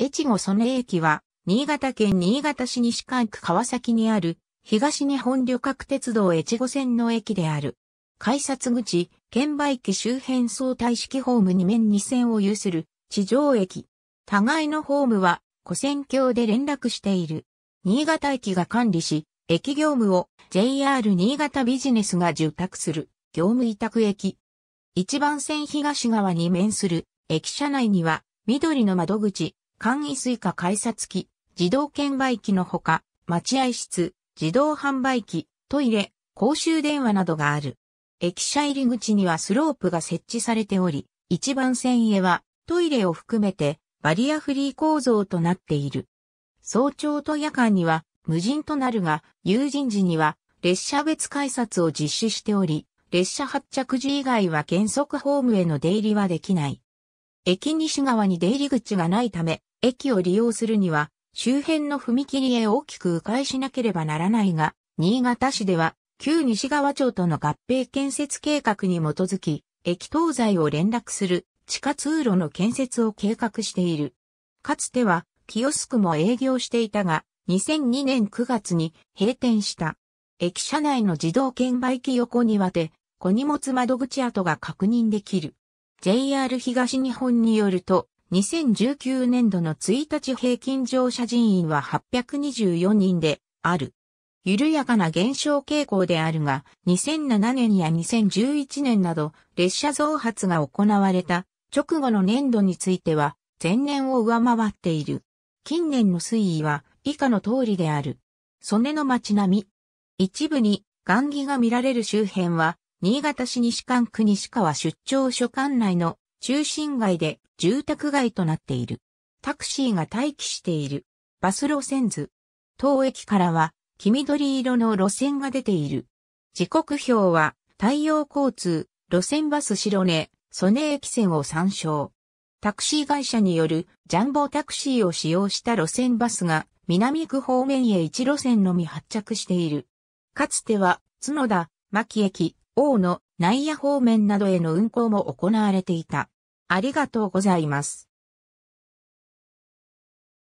越後曽根駅は、新潟県新潟市西海区川崎にある、東日本旅客鉄道越後線の駅である。改札口、券売機周辺相対式ホーム2面2線を有する地上駅。互いのホームは、古線橋で連絡している。新潟駅が管理し、駅業務を JR 新潟ビジネスが受託する業務委託駅。一番線東側に面する駅舎内には緑の窓口、簡易スイカ改札機、自動券売機のほか、待合室、自動販売機、トイレ、公衆電話などがある。駅舎入り口にはスロープが設置されており、一番線へはトイレを含めてバリアフリー構造となっている。早朝と夜間には無人となるが、有人時には列車別改札を実施しており、列車発着時以外は原則ホームへの出入りはできない。駅西側に出入り口がないため、駅を利用するには、周辺の踏切へ大きく迂回しなければならないが、新潟市では、旧西川町との合併建設計画に基づき、駅東西を連絡する地下通路の建設を計画している。かつては、キオスクも営業していたが、2002年9月に閉店した。駅舎内の自動券売機横にわて、小荷物窓口跡が確認できる。JR 東日本によると、2019年度の1日平均乗車人員は824人である。緩やかな減少傾向であるが、2007年や2011年など列車増発が行われた直後の年度については前年を上回っている。近年の推移は以下の通りである。曽根の街並み。一部に岩木が見られる周辺は新潟市西館区西川出張所管内の中心街で住宅街となっている。タクシーが待機している。バス路線図。当駅からは黄緑色の路線が出ている。時刻表は太陽交通、路線バス白根、曽根駅線を参照。タクシー会社によるジャンボタクシーを使用した路線バスが南区方面へ一路線のみ発着している。かつては角田、牧駅、王の内野方面などへの運行も行われていた。ありがとうございます。